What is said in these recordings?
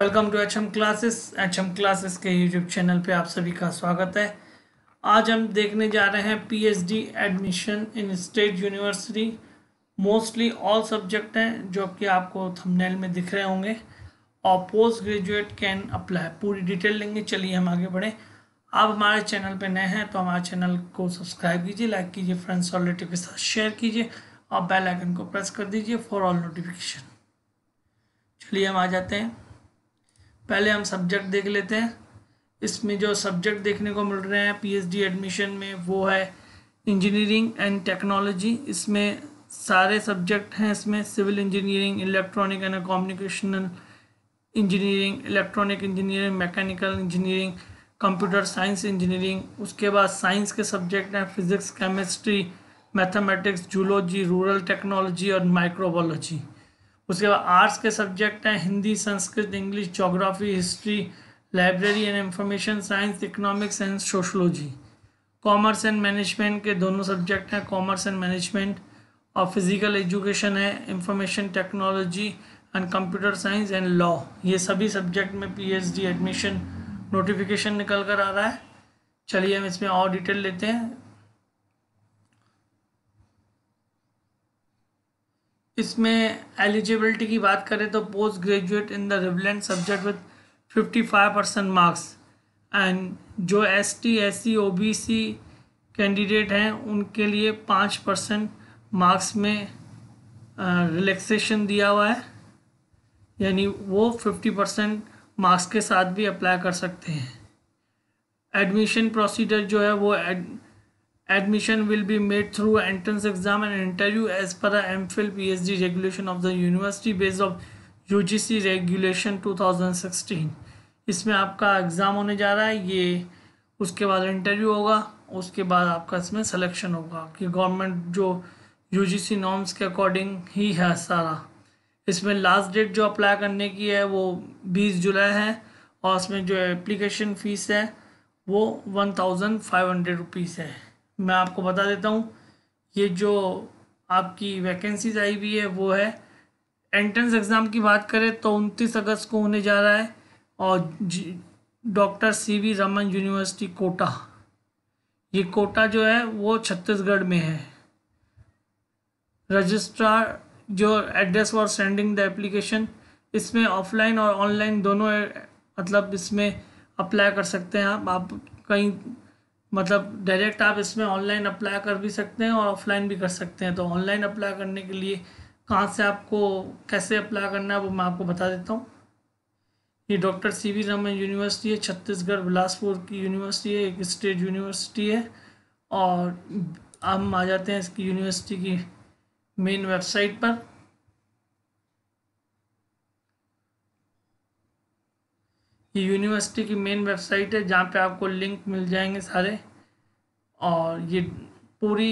welcome to H M classes H M classes के YouTube channel पे आप सभी का स्वागत है आज हम देखने जा रहे हैं PhD admission in state university mostly all subject हैं जो कि आपको थंबनेल में दिख रहे होंगे और पोस्ट ग्रेजुएट कैन अप्लाई पूरी डिटेल लेंगे चलिए हम आगे बढ़ें आप हमारे चैनल पर नए हैं तो हमारे चैनल को सब्सक्राइब कीजिए लाइक कीजिए फ्रेंड्स और रिलेटिव के साथ शेयर कीजिए और बेल आइकन को प्रेस कर दीजिए फॉर ऑल नोटिफिकेशन चलिए हम आ जाते हैं पहले हम सब्जेक्ट देख लेते हैं इसमें जो सब्जेक्ट देखने को मिल रहे हैं पीएचडी एडमिशन में वो है इंजीनियरिंग एंड टेक्नोलॉजी इसमें सारे सब्जेक्ट हैं इसमें civil engineering electronic and communicational engineering electronic engineering mechanical engineering computer science engineering उसके बाद साइंस के सब्जेक्ट हैं physics chemistry mathematics zoology rural technology और माइक्रोबोलॉजी उसके बाद आर्ट्स के सब्जेक्ट हैं Hindi Sanskrit English geography history library and information science economics and sociology commerce and management के दोनों सब्जेक्ट हैं कॉमर्स एंड मैनेजमेंट और फिज़िकल एजुकेशन है information technology and computer science and law ये सभी सब्जेक्ट में पीएचडी एडमिशन नोटिफिकेशन निकल कर आ रहा है चलिए हम इसमें और डिटेल लेते हैं इसमें एलिजिबिलिटी की बात करें तो post graduate in the relevant subject with 55 percent marks and जो S T S C O B C candidate हैं उनके लिए पाँच परसेंट मार्क्स में रिलैक्सेशन दिया हुआ है यानी वो फिफ्टी परसेंट मार्क्स के साथ भी अप्लाई कर सकते हैं एडमिशन प्रोसीजर जो है वो एड, Admission will be made through entrance exam and interview as per the MPhil PhD regulation of the university based of UGC regulation 2016 इसमें आपका एग्ज़ाम होने जा रहा है ये उसके बाद इंटरव्यू होगा उसके बाद आपका इसमें सिलेक्शन होगा कि गवर्नमेंट जो यू जी सी नॉर्म्स के अकॉर्डिंग ही है सारा इसमें लास्ट डेट जो अप्लाई करने की है वो 20 जुलाई है और इसमें जो एप्लीकेशन फ़ीस है वो one thousand five hundred rupees है मैं आपको बता देता हूँ ये जो आपकी वैकेंसीज आई हुई है वो है एंट्रेंस एग्ज़ाम की बात करें तो उनतीस अगस्त को होने जा रहा है और doctor C V Raman university Kota ये कोटा जो है वो छत्तीसगढ़ में है रजिस्ट्रार जो address for sending the application इसमें ऑफलाइन और ऑनलाइन दोनों मतलब इसमें अप्लाई कर सकते हैं आप आप कहीं मतलब डायरेक्ट आप इसमें ऑनलाइन अप्लाई कर भी सकते हैं और ऑफलाइन भी कर सकते हैं तो ऑनलाइन अप्लाई करने के लिए कहाँ से आपको कैसे अप्लाई करना है वो मैं आपको बता देता हूँ ये doctor C V Raman university है छत्तीसगढ़ बिलासपुर की यूनिवर्सिटी है एक स्टेट यूनिवर्सिटी है और हम आ जाते हैं इसकी यूनिवर्सिटी की मेन वेबसाइट पर ये यूनिवर्सिटी की मेन वेबसाइट है जहाँ पे आपको लिंक मिल जाएंगे सारे और ये पूरी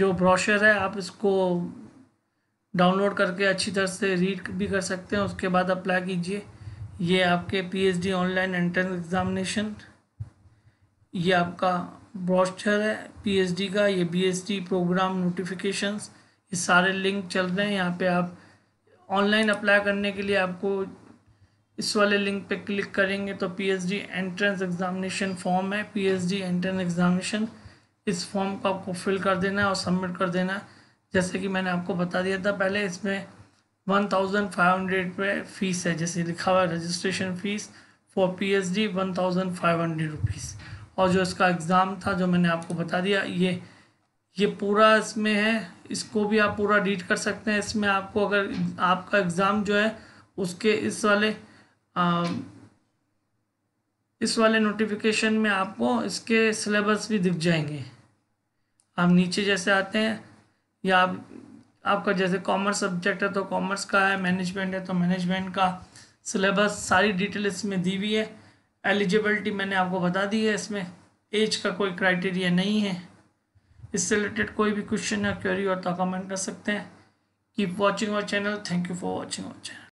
जो ब्रोशर है आप इसको डाउनलोड करके अच्छी तरह से रीड भी कर सकते हैं उसके बाद अप्लाई कीजिए ये आपके पीएचडी ऑनलाइन एंट्रेंस एग्ज़ामिनेशन ये आपका ब्रोशर है पीएचडी का ये बीएसडी प्रोग्राम नोटिफिकेशंस ये सारे लिंक चल रहे हैं यहाँ पे आप ऑनलाइन अप्लाई करने के लिए आपको इस वाले लिंक पे क्लिक करेंगे तो पीएचडी एंट्रेंस एग्जामिनेशन फॉर्म है पीएचडी एंट्रेंस एग्जामिनेशन इस फॉर्म को आपको फिल कर देना है और सबमिट कर देना है जैसे कि मैंने आपको बता दिया था पहले इसमें वन थाउजेंड फाइव हंड्रेड रुपये फ़ीस है जैसे लिखा हुआ है registration fees for P H D one thousand five hundred rupees और जो इसका एग्ज़ाम था जो मैंने आपको बता दिया ये ये पूरा इसमें है इसको भी आप पूरा डीट कर सकते हैं इसमें आपको अगर आपका एग्ज़ाम जो है उसके इस वाले Um, इस वाले नोटिफिकेशन में आपको इसके सिलेबस भी दिख जाएंगे आप नीचे जैसे आते हैं या आप आपका जैसे कॉमर्स सब्जेक्ट है तो कॉमर्स का है मैनेजमेंट है तो मैनेजमेंट का सिलेबस सारी डिटेल इसमें दी हुई है एलिजिबिलिटी मैंने आपको बता दी है इसमें एज का कोई क्राइटेरिया नहीं है इससे रिलेटेड कोई भी क्वेश्चन या क्वेरी हो तो कमेंट कर सकते हैं keep watching our channel thank you for watching our channel